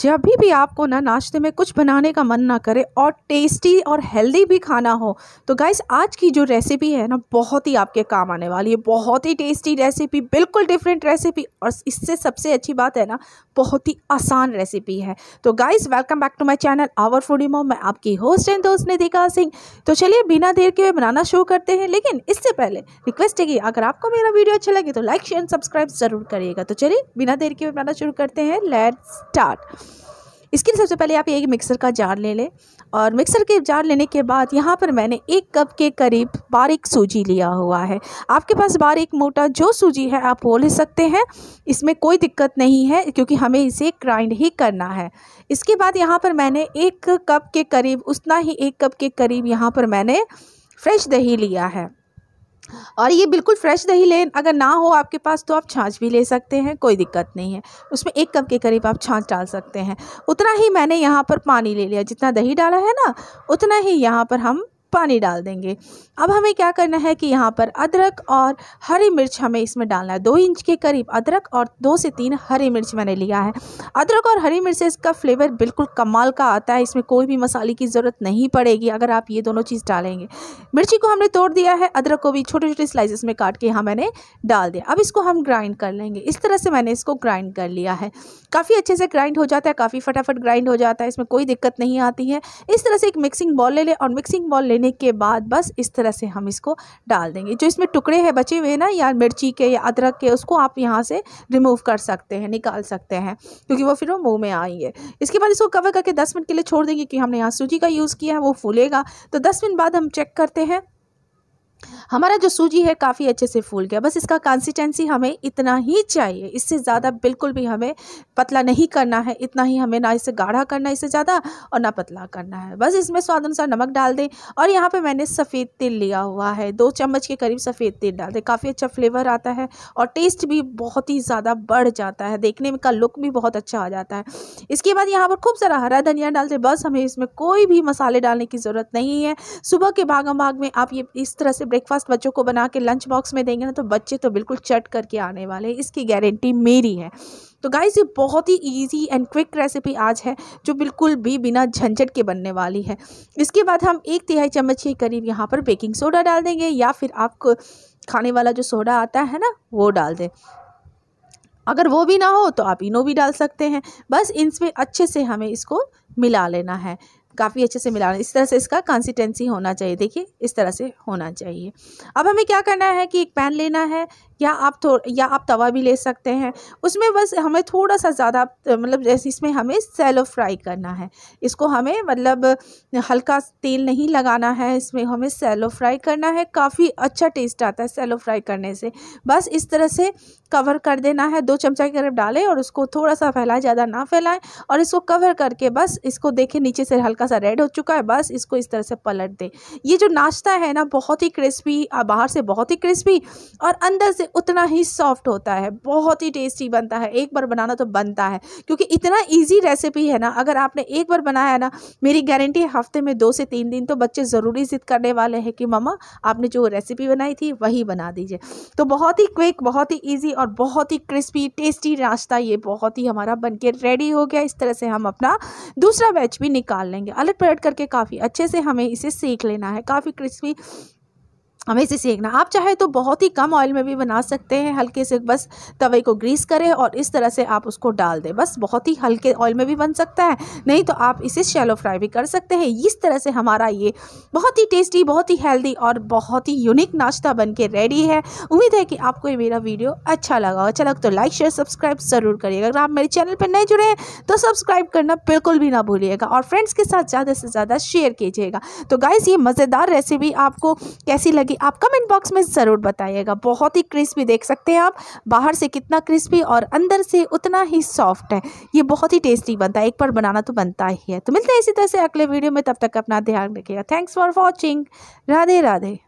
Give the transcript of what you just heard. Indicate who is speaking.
Speaker 1: जब भी भी आपको ना नाश्ते में कुछ बनाने का मन ना करे और टेस्टी और हेल्दी भी खाना हो तो गाइस आज की जो रेसिपी है ना बहुत ही आपके काम आने वाली है बहुत ही टेस्टी रेसिपी बिल्कुल डिफरेंट रेसिपी और इससे सबसे अच्छी बात है ना बहुत ही आसान रेसिपी है तो guys welcome back to my channel our foodie mom मैं आपकी होस्ट एंड दोस्त निधिका सिंह तो चलिए बिना देर के बनाना शुरू करते हैं लेकिन इससे पहले रिक्वेस्ट है कि अगर आपको मेरा वीडियो अच्छा लगे तो लाइक शेयर सब्सक्राइब ज़रूर करिएगा तो चलिए बिना देर के बनाना शुरू करते हैं लेट स्टार्ट इसके लिए सबसे पहले आप एक मिक्सर का जार ले लें और मिक्सर के जार लेने के बाद यहाँ पर मैंने एक कप के करीब बारीक सूजी लिया हुआ है आपके पास बारीक मोटा जो सूजी है आप वो ले सकते हैं इसमें कोई दिक्कत नहीं है क्योंकि हमें इसे ग्राइंड ही करना है इसके बाद यहाँ पर मैंने एक कप के करीब उतना ही एक कप के करीब यहाँ पर मैंने फ्रेश दही लिया है और ये बिल्कुल फ्रेश दही लें अगर ना हो आपके पास तो आप छाछ भी ले सकते हैं कोई दिक्कत नहीं है उसमें एक कप के करीब आप छाछ डाल सकते हैं उतना ही मैंने यहाँ पर पानी ले लिया जितना दही डाला है ना उतना ही यहाँ पर हम पानी डाल देंगे अब हमें क्या करना है कि यहाँ पर अदरक और हरी मिर्च हमें इसमें डालना है दो इंच के करीब अदरक और दो से तीन हरी मिर्च मैंने लिया है अदरक और हरी मिर्च से इसका फ्लेवर बिल्कुल कमाल का आता है इसमें कोई भी मसाले की ज़रूरत नहीं पड़ेगी अगर आप ये दोनों चीज़ डालेंगे मिर्ची को हमने तोड़ दिया है अदरक को भी छोटे छोटे स्लाइसिस में काट के यहाँ मैंने डाल दिया अब इसको हम ग्राइंड कर लेंगे इस तरह से मैंने इसको ग्राइंड कर लिया है काफ़ी अच्छे से ग्राइंड हो जाता है काफ़ी फटाफट ग्राइंड हो जाता है इसमें कोई दिक्कत नहीं आती है इस तरह से एक मिक्सिंग बॉल ले लें और मिक्सिंग बॉल लेने भुनने के बाद बस इस तरह से हम इसको डाल देंगे जो इसमें टुकड़े हैं बचे हुए ना या मिर्ची के या अदरक के उसको आप यहाँ से रिमूव कर सकते हैं निकाल सकते हैं क्योंकि वो फिर वो मुँह में आएंगे इसके बाद इसको कवर करके दस मिनट के लिए छोड़ देंगे क्योंकि हमने यहाँ सूजी का यूज़ किया है वो फूलेगा तो दस मिनट बाद हम चेक करते हैं हमारा जो सूजी है काफ़ी अच्छे से फूल गया बस इसका कंसिस्टेंसी हमें इतना ही चाहिए इससे ज़्यादा बिल्कुल भी हमें पतला नहीं करना है इतना ही हमें ना इसे गाढ़ा करना है इससे ज़्यादा और ना पतला करना है बस इसमें स्वाद अनुसार नमक डाल दें और यहाँ पे मैंने सफ़ेद तिल लिया हुआ है दो चम्मच के करीब सफ़ेद तिल डाल दें काफ़ी अच्छा फ्लेवर आता है और टेस्ट भी बहुत ही ज़्यादा बढ़ जाता है देखने में का लुक भी बहुत अच्छा आ जाता है इसके बाद यहाँ पर खूब सारा हरा धनिया डाल दें बस हमें इसमें कोई भी मसाले डालने की ज़रूरत नहीं है सुबह के भागम भाग में आप ये इस तरह से से ब्रेकफास्ट बच्चों को बना के लंच बॉक्स में देंगे ना तो बच्चे तो बिल्कुल चट करके आने वाले हैं इसकी गारंटी मेरी है तो गाइस ये बहुत ही इजी एंड क्विक रेसिपी आज है जो बिल्कुल भी बिना झंझट के बनने वाली है इसके बाद हम एक तिहाई चम्मच के करीब यहाँ पर बेकिंग सोडा डाल देंगे या फिर आपको खाने वाला जो सोडा आता है ना वो डाल दें अगर वो भी ना हो तो आप इनो भी डाल सकते हैं बस इनमें अच्छे से हमें इसको मिला लेना है काफ़ी अच्छे से मिलाना इस तरह से इसका कंसिस्टेंसी होना चाहिए देखिए इस तरह से होना चाहिए अब हमें क्या करना है कि एक पैन लेना है या आप थो या आप तवा भी ले सकते हैं उसमें बस हमें थोड़ा सा ज़्यादा मतलब जैसे इसमें हमें सैलो फ्राई करना है इसको हमें मतलब हल्का तेल नहीं लगाना है इसमें हमें सैलो फ्राई करना है काफ़ी अच्छा टेस्ट आता है सैलो फ्राई करने से बस इस तरह से कवर कर देना है दो चमचा के करीब डालें और उसको थोड़ा सा फैलाएं ज़्यादा ना फैलाएं और इसको कवर करके बस इसको देखें नीचे से हल्का सा रेड हो चुका है बस इसको इस तरह से पलट दें ये जो नाश्ता है ना बहुत ही क्रिस्पी बाहर से बहुत ही क्रिस्पी और अंदर से से उतना ही सॉफ्ट होता है बहुत ही टेस्टी बनता है एक बार बनाना तो बनता है क्योंकि इतना ईजी रेसिपी है ना अगर आपने एक बार बनाया है ना मेरी गारंटी है हफ्ते में दो से तीन दिन तो बच्चे ज़रूरी जिद करने वाले हैं कि ममा आपने जो रेसिपी बनाई थी वही बना दीजिए तो बहुत ही क्विक बहुत ही ईजी और बहुत ही क्रिस्पी टेस्टी नाश्ता ये बहुत ही हमारा बन रेडी हो गया इस तरह से हम अपना दूसरा बैच भी निकाल लेंगे अलट पलट करके काफ़ी अच्छे से हमें इसे सेक लेना है काफ़ी क्रिस्पी हमें इसे सेकना आप चाहे तो बहुत ही कम ऑयल में भी बना सकते हैं हल्के से बस तवे को ग्रीस करें और इस तरह से आप उसको डाल दें बस बहुत ही हल्के ऑयल में भी बन सकता है नहीं तो आप इसे शैलो फ्राई भी कर सकते हैं इस तरह से हमारा ये बहुत ही टेस्टी बहुत ही हेल्दी और बहुत ही यूनिक नाश्ता बन के रेडी है उम्मीद है कि आपको ये मेरा वीडियो अच्छा लगा अच्छा लगा तो लाइक शेयर सब्सक्राइब ज़रूर करिएगा अगर आप मेरे चैनल पर नए जुड़े हैं तो सब्सक्राइब करना बिल्कुल भी ना भूलिएगा और फ्रेंड्स के साथ ज़्यादा से ज़्यादा शेयर कीजिएगा तो गाइज़ ये मज़ेदार रेसिपी आपको कैसी लगी रेसिपी आप कमेंट बॉक्स में ज़रूर बताइएगा बहुत ही क्रिस्पी देख सकते हैं आप बाहर से कितना क्रिस्पी और अंदर से उतना ही सॉफ्ट है ये बहुत ही टेस्टी बनता है एक बार बनाना तो बनता ही है तो मिलते हैं इसी तरह से अगले वीडियो में तब तक अपना ध्यान रखिएगा thanks for watching Radhe Radhe